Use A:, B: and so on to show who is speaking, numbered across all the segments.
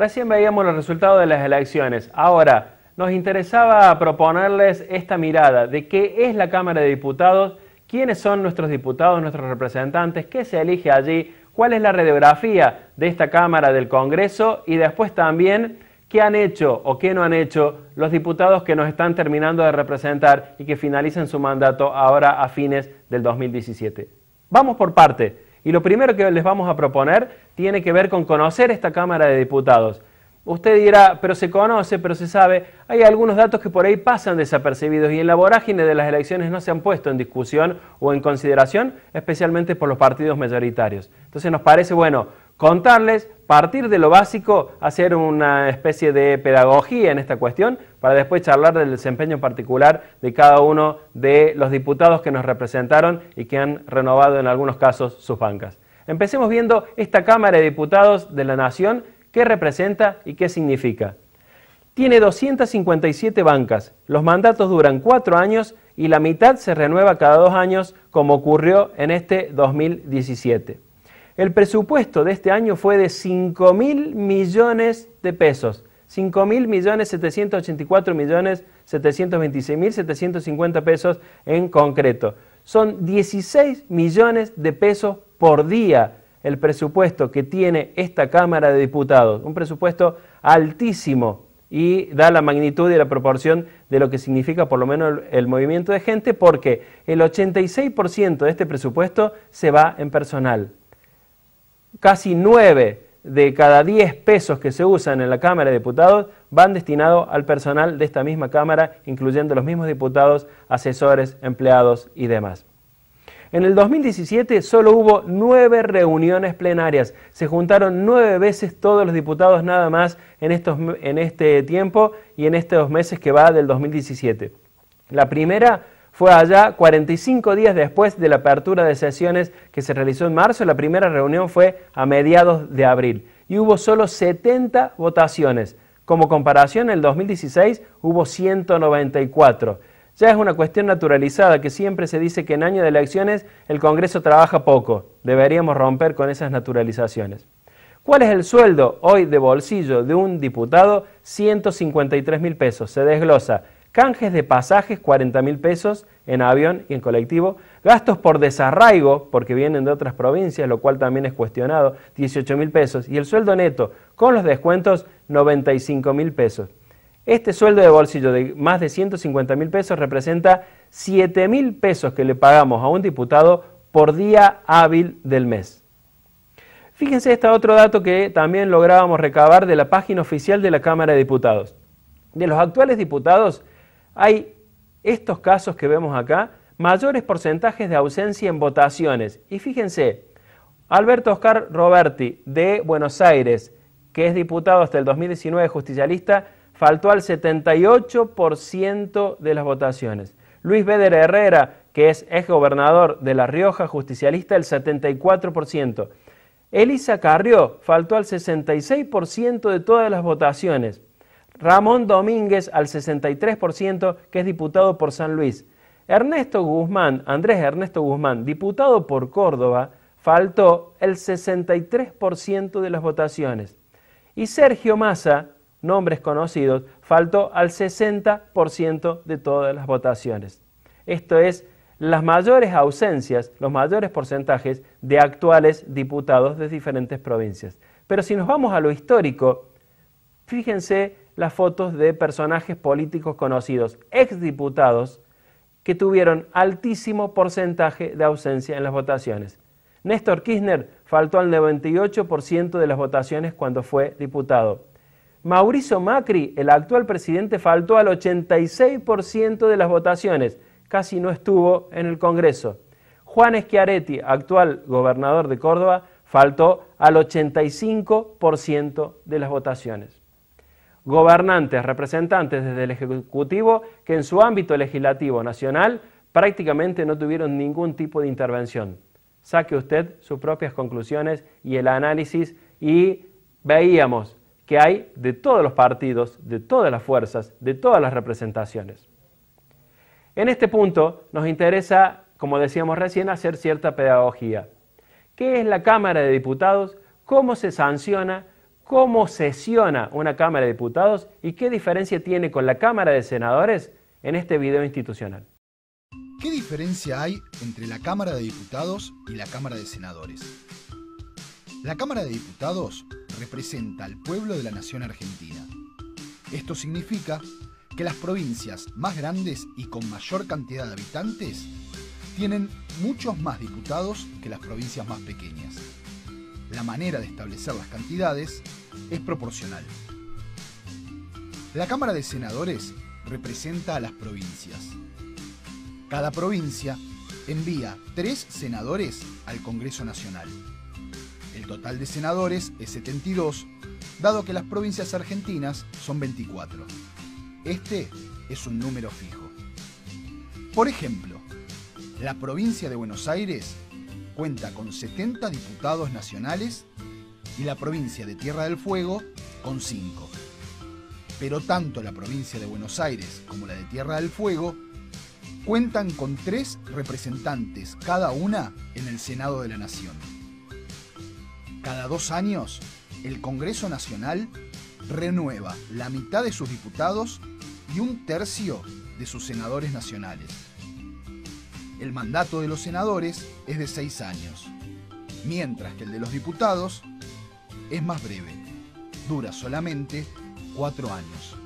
A: Recién veíamos los resultados de las elecciones. Ahora, nos interesaba proponerles esta mirada de qué es la Cámara de Diputados, quiénes son nuestros diputados, nuestros representantes, qué se elige allí, cuál es la radiografía de esta Cámara del Congreso y después también qué han hecho o qué no han hecho los diputados que nos están terminando de representar y que finalizan su mandato ahora a fines del 2017. Vamos por parte. Y lo primero que les vamos a proponer tiene que ver con conocer esta Cámara de Diputados. Usted dirá, pero se conoce, pero se sabe, hay algunos datos que por ahí pasan desapercibidos y en la vorágine de las elecciones no se han puesto en discusión o en consideración, especialmente por los partidos mayoritarios. Entonces nos parece, bueno, contarles, partir de lo básico, hacer una especie de pedagogía en esta cuestión, para después charlar del desempeño particular de cada uno de los diputados que nos representaron y que han renovado en algunos casos sus bancas. Empecemos viendo esta Cámara de Diputados de la Nación, qué representa y qué significa. Tiene 257 bancas, los mandatos duran cuatro años y la mitad se renueva cada dos años, como ocurrió en este 2017. El presupuesto de este año fue de 5 mil millones de pesos. 5 mil millones 784 millones 726 mil 750 pesos en concreto. Son 16 millones de pesos por día el presupuesto que tiene esta Cámara de Diputados. Un presupuesto altísimo y da la magnitud y la proporción de lo que significa por lo menos el, el movimiento de gente porque el 86% de este presupuesto se va en personal casi 9 de cada 10 pesos que se usan en la Cámara de Diputados van destinados al personal de esta misma Cámara, incluyendo los mismos diputados, asesores, empleados y demás. En el 2017 solo hubo nueve reuniones plenarias. Se juntaron nueve veces todos los diputados nada más en, estos, en este tiempo y en estos meses que va del 2017. La primera fue allá 45 días después de la apertura de sesiones que se realizó en marzo. La primera reunión fue a mediados de abril y hubo solo 70 votaciones. Como comparación, en el 2016 hubo 194. Ya es una cuestión naturalizada que siempre se dice que en año de elecciones el Congreso trabaja poco. Deberíamos romper con esas naturalizaciones. ¿Cuál es el sueldo hoy de bolsillo de un diputado? 153 mil pesos. Se desglosa Canjes de pasajes, 40 mil pesos en avión y en colectivo. Gastos por desarraigo, porque vienen de otras provincias, lo cual también es cuestionado, 18 mil pesos. Y el sueldo neto, con los descuentos, 95 mil pesos. Este sueldo de bolsillo de más de 150 mil pesos representa 7 mil pesos que le pagamos a un diputado por día hábil del mes. Fíjense este otro dato que también lográbamos recabar de la página oficial de la Cámara de Diputados. De los actuales diputados, hay estos casos que vemos acá, mayores porcentajes de ausencia en votaciones. Y fíjense, Alberto Oscar Roberti, de Buenos Aires, que es diputado hasta el 2019 justicialista, faltó al 78% de las votaciones. Luis Beder Herrera, que es ex gobernador de La Rioja, justicialista, el 74%. Elisa Carrió faltó al 66% de todas las votaciones. Ramón Domínguez al 63%, que es diputado por San Luis. Ernesto Guzmán, Andrés Ernesto Guzmán, diputado por Córdoba, faltó el 63% de las votaciones. Y Sergio Massa, nombres conocidos, faltó al 60% de todas las votaciones. Esto es las mayores ausencias, los mayores porcentajes de actuales diputados de diferentes provincias. Pero si nos vamos a lo histórico, fíjense las fotos de personajes políticos conocidos, exdiputados, que tuvieron altísimo porcentaje de ausencia en las votaciones. Néstor Kirchner faltó al 98% de las votaciones cuando fue diputado. Mauricio Macri, el actual presidente, faltó al 86% de las votaciones, casi no estuvo en el Congreso. Juan Schiaretti, actual gobernador de Córdoba, faltó al 85% de las votaciones gobernantes, representantes desde el Ejecutivo que en su ámbito legislativo nacional prácticamente no tuvieron ningún tipo de intervención. Saque usted sus propias conclusiones y el análisis y veíamos que hay de todos los partidos, de todas las fuerzas, de todas las representaciones. En este punto nos interesa, como decíamos recién, hacer cierta pedagogía. ¿Qué es la Cámara de Diputados? ¿Cómo se sanciona cómo sesiona una Cámara de Diputados y qué diferencia tiene con la Cámara de Senadores
B: en este video institucional. ¿Qué diferencia hay entre la Cámara de Diputados y la Cámara de Senadores? La Cámara de Diputados representa al pueblo de la nación argentina. Esto significa que las provincias más grandes y con mayor cantidad de habitantes tienen muchos más diputados que las provincias más pequeñas. La manera de establecer las cantidades es proporcional. La Cámara de Senadores representa a las provincias. Cada provincia envía tres senadores al Congreso Nacional. El total de senadores es 72, dado que las provincias argentinas son 24. Este es un número fijo. Por ejemplo, la provincia de Buenos Aires cuenta con 70 diputados nacionales y la provincia de Tierra del Fuego con cinco. Pero tanto la provincia de Buenos Aires como la de Tierra del Fuego cuentan con tres representantes cada una en el Senado de la Nación. Cada dos años, el Congreso Nacional renueva la mitad de sus diputados y un tercio de sus senadores nacionales. El mandato de los senadores es de seis años, mientras que el de los diputados es más breve, dura solamente cuatro años.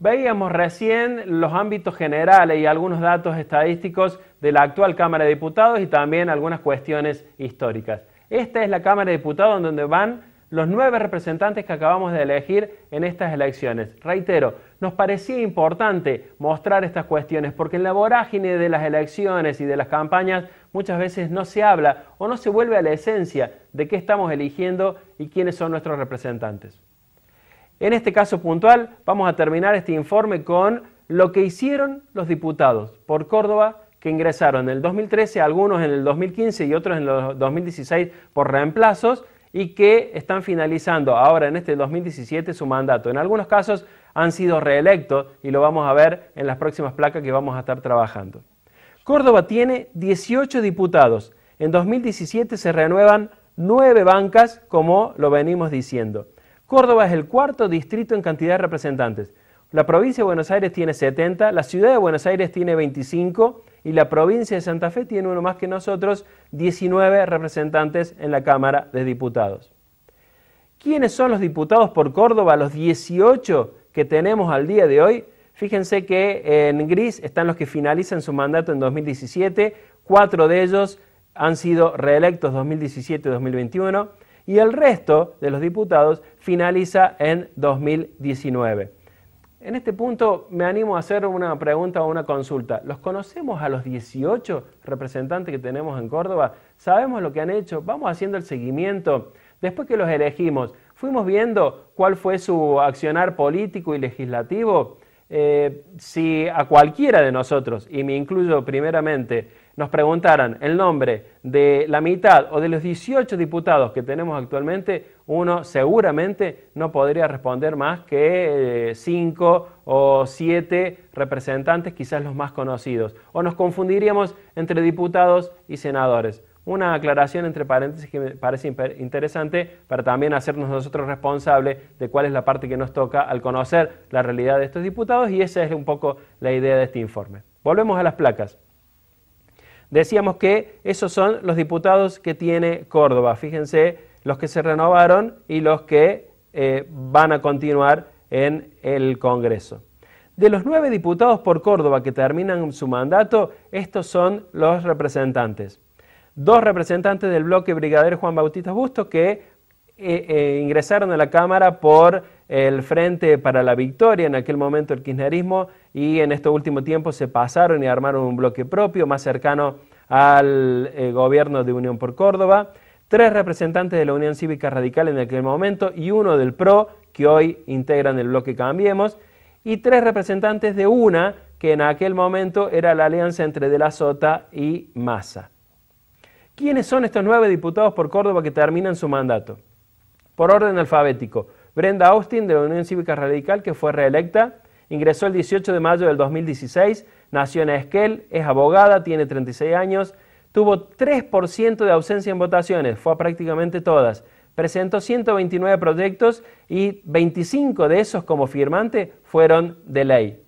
A: Veíamos recién los ámbitos generales y algunos datos estadísticos de la actual Cámara de Diputados y también algunas cuestiones históricas. Esta es la Cámara de Diputados donde van los nueve representantes que acabamos de elegir en estas elecciones. Reitero, nos parecía importante mostrar estas cuestiones porque en la vorágine de las elecciones y de las campañas muchas veces no se habla o no se vuelve a la esencia de qué estamos eligiendo y quiénes son nuestros representantes. En este caso puntual, vamos a terminar este informe con lo que hicieron los diputados por Córdoba que ingresaron en el 2013, algunos en el 2015 y otros en el 2016 por reemplazos y que están finalizando ahora en este 2017 su mandato. En algunos casos han sido reelectos y lo vamos a ver en las próximas placas que vamos a estar trabajando. Córdoba tiene 18 diputados. En 2017 se renuevan 9 bancas, como lo venimos diciendo. Córdoba es el cuarto distrito en cantidad de representantes. La provincia de Buenos Aires tiene 70, la ciudad de Buenos Aires tiene 25 y la provincia de Santa Fe tiene uno más que nosotros, 19 representantes en la Cámara de Diputados. ¿Quiénes son los diputados por Córdoba, los 18 que tenemos al día de hoy? Fíjense que en gris están los que finalizan su mandato en 2017, cuatro de ellos han sido reelectos 2017-2021 y el resto de los diputados finaliza en 2019. En este punto me animo a hacer una pregunta o una consulta. ¿Los conocemos a los 18 representantes que tenemos en Córdoba? ¿Sabemos lo que han hecho? ¿Vamos haciendo el seguimiento? Después que los elegimos, ¿fuimos viendo cuál fue su accionar político y legislativo? Eh, si a cualquiera de nosotros, y me incluyo primeramente, nos preguntaran el nombre de la mitad o de los 18 diputados que tenemos actualmente, uno seguramente no podría responder más que 5 eh, o 7 representantes, quizás los más conocidos, o nos confundiríamos entre diputados y senadores una aclaración entre paréntesis que me parece interesante para también hacernos nosotros responsables de cuál es la parte que nos toca al conocer la realidad de estos diputados y esa es un poco la idea de este informe. Volvemos a las placas. Decíamos que esos son los diputados que tiene Córdoba, fíjense, los que se renovaron y los que eh, van a continuar en el Congreso. De los nueve diputados por Córdoba que terminan su mandato, estos son los representantes dos representantes del bloque brigadier Juan Bautista Busto que eh, eh, ingresaron a la Cámara por el Frente para la Victoria, en aquel momento el kirchnerismo, y en este último tiempo se pasaron y armaron un bloque propio más cercano al eh, gobierno de Unión por Córdoba, tres representantes de la Unión Cívica Radical en aquel momento y uno del PRO, que hoy integran el bloque Cambiemos, y tres representantes de una, que en aquel momento era la alianza entre De la Sota y Massa. ¿Quiénes son estos nueve diputados por Córdoba que terminan su mandato? Por orden alfabético, Brenda Austin de la Unión Cívica Radical, que fue reelecta, ingresó el 18 de mayo del 2016, nació en Esquel, es abogada, tiene 36 años, tuvo 3% de ausencia en votaciones, fue a prácticamente todas, presentó 129 proyectos y 25 de esos como firmante fueron de ley.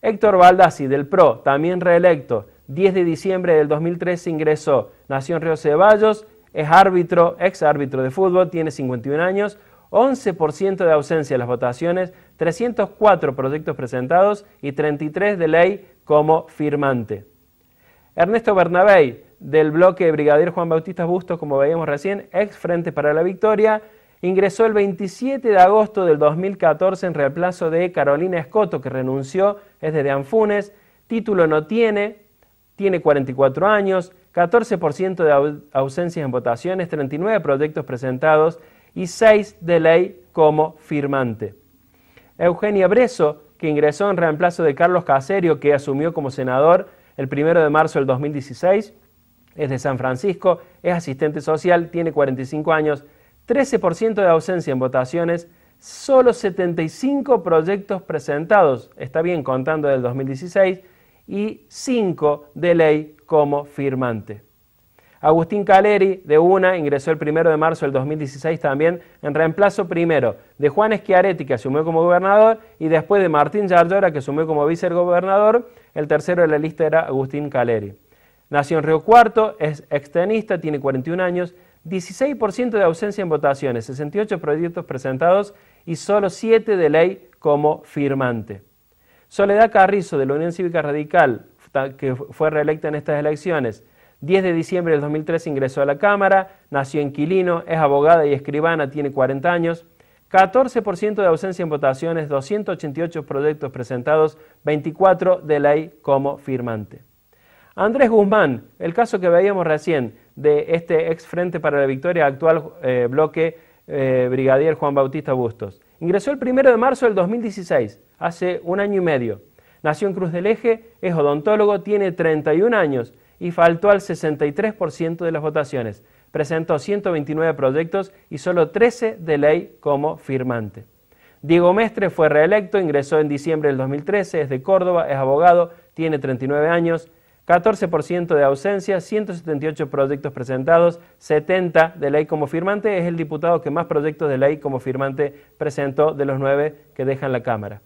A: Héctor Baldassi, del PRO, también reelecto, 10 de diciembre del 2003 ingresó, nació en Río Ceballos, es árbitro, ex árbitro de fútbol, tiene 51 años, 11% de ausencia en las votaciones, 304 proyectos presentados y 33 de ley como firmante. Ernesto Bernabé, del bloque Brigadier Juan Bautista Bustos, como veíamos recién, ex Frente para la Victoria, ingresó el 27 de agosto del 2014 en reemplazo de Carolina Escoto, que renunció, es de Anfunes, título no tiene, tiene 44 años, 14% de ausencias en votaciones, 39 proyectos presentados y 6 de ley como firmante. Eugenia Breso, que ingresó en reemplazo de Carlos Caserio, que asumió como senador el 1 de marzo del 2016, es de San Francisco, es asistente social, tiene 45 años, 13% de ausencia en votaciones, solo 75 proyectos presentados, está bien contando del 2016, y 5 de ley como firmante. Agustín Caleri, de una, ingresó el 1 de marzo del 2016 también en reemplazo primero de Juan Schiaretti, que asumió como gobernador, y después de Martín Yarlora, que asumió como vicegobernador. El tercero de la lista era Agustín Caleri. Nació en Río Cuarto, es extenista, tiene 41 años, 16% de ausencia en votaciones, 68 proyectos presentados y solo 7 de ley como firmante. Soledad Carrizo de la Unión Cívica Radical, que fue reelecta en estas elecciones, 10 de diciembre del 2003 ingresó a la Cámara, nació en Quilino, es abogada y escribana, tiene 40 años. 14% de ausencia en votaciones, 288 proyectos presentados, 24 de ley como firmante. Andrés Guzmán, el caso que veíamos recién de este ex Frente para la Victoria, actual eh, bloque eh, brigadier Juan Bautista Bustos. Ingresó el 1 de marzo del 2016, hace un año y medio. Nació en Cruz del Eje, es odontólogo, tiene 31 años y faltó al 63% de las votaciones. Presentó 129 proyectos y solo 13 de ley como firmante. Diego Mestre fue reelecto, ingresó en diciembre del 2013, es de Córdoba, es abogado, tiene 39 años, 14% de ausencia, 178 proyectos presentados, 70 de ley como firmante. Es el diputado que más proyectos de ley como firmante presentó de los nueve que dejan la Cámara.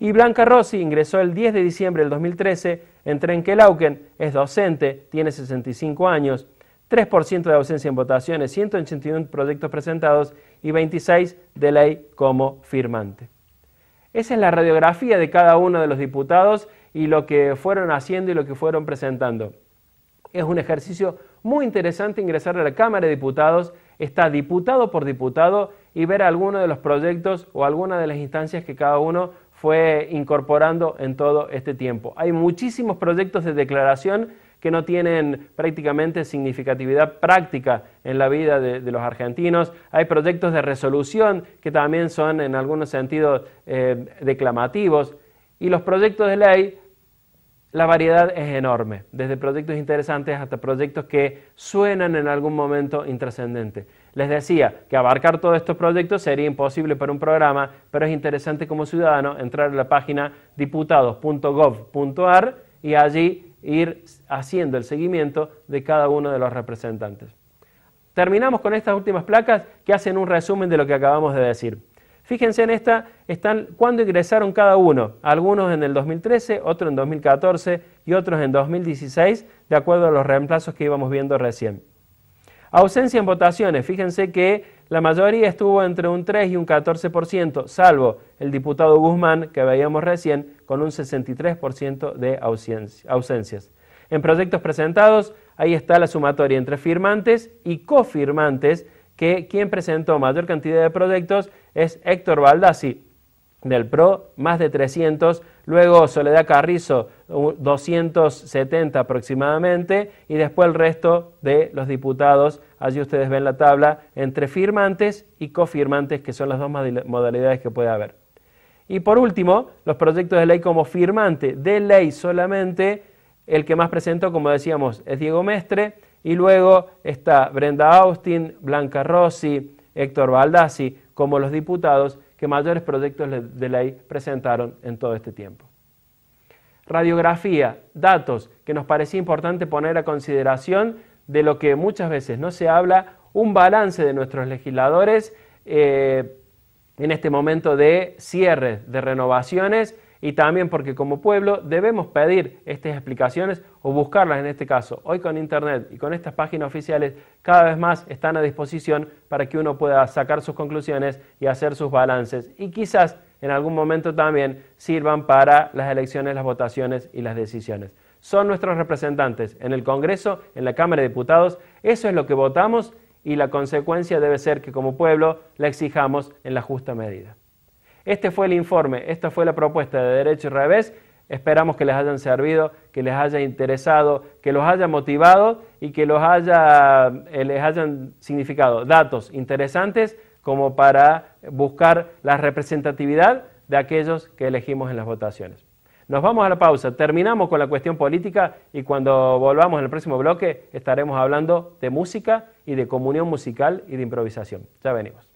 A: Y Blanca Rossi ingresó el 10 de diciembre del 2013 en Lauken es docente, tiene 65 años, 3% de ausencia en votaciones, 181 proyectos presentados y 26 de ley como firmante. Esa es la radiografía de cada uno de los diputados y lo que fueron haciendo y lo que fueron presentando. Es un ejercicio muy interesante ingresar a la Cámara de Diputados, está diputado por diputado y ver alguno de los proyectos o alguna de las instancias que cada uno fue incorporando en todo este tiempo. Hay muchísimos proyectos de declaración que no tienen prácticamente significatividad práctica en la vida de, los argentinos. Hay proyectos de resolución que también son en algunos sentidos eh, declamativos. Y los proyectos de ley, la variedad es enorme, desde proyectos interesantes hasta proyectos que suenan en algún momento intrascendente. Les decía que abarcar todos estos proyectos sería imposible para un programa, pero es interesante como ciudadano entrar a la página diputados.gov.ar y allí ir haciendo el seguimiento de cada uno de los representantes. Terminamos con estas últimas placas que hacen un resumen de lo que acabamos de decir. Fíjense en esta, están cuándo ingresaron cada uno, algunos en el 2013, otros en 2014 y otros en 2016, de acuerdo a los reemplazos que íbamos viendo recién. Ausencia en votaciones, fíjense que la mayoría estuvo entre un 3 y un 14%, salvo el diputado Guzmán, que veíamos recién, con un 63% de ausencias. En proyectos presentados, ahí está la sumatoria entre firmantes y cofirmantes, que quien presentó mayor cantidad de proyectos es Héctor Baldassi, del PRO, más de 300, luego Soledad Carrizo, 270 aproximadamente, y después el resto de los diputados, allí ustedes ven la tabla, entre firmantes y cofirmantes, que son las dos modalidades que puede haber. Y por último, los proyectos de ley como firmante de ley solamente, el que más presentó, como decíamos, es Diego Mestre, y luego está Brenda Austin, Blanca Rossi, Héctor Baldassi, como los diputados que mayores proyectos de ley presentaron en todo este tiempo. Radiografía, datos que nos parecía importante poner a consideración de lo que muchas veces no se habla, un balance de nuestros legisladores eh, en este momento de cierre, de renovaciones y también porque como pueblo debemos pedir estas explicaciones o buscarlas en este caso. Hoy con Internet y con estas páginas oficiales cada vez más están a disposición para que uno pueda sacar sus conclusiones y hacer sus balances y quizás en algún momento también sirvan para las elecciones, las votaciones y las decisiones. Son nuestros representantes en el Congreso, en la Cámara de Diputados, eso es lo que votamos y la consecuencia debe ser que como pueblo la exijamos en la justa medida. Este fue el informe, esta fue la propuesta de Derecho y Revés. Esperamos que les hayan servido, que les haya interesado, que los haya motivado y que los haya, eh, les hayan significado datos interesantes como para buscar la representatividad de aquellos que elegimos en las votaciones. Nos vamos a la pausa, terminamos con la cuestión política y cuando volvamos en el próximo bloque estaremos hablando de música y de comunión musical y de improvisación. Ya venimos.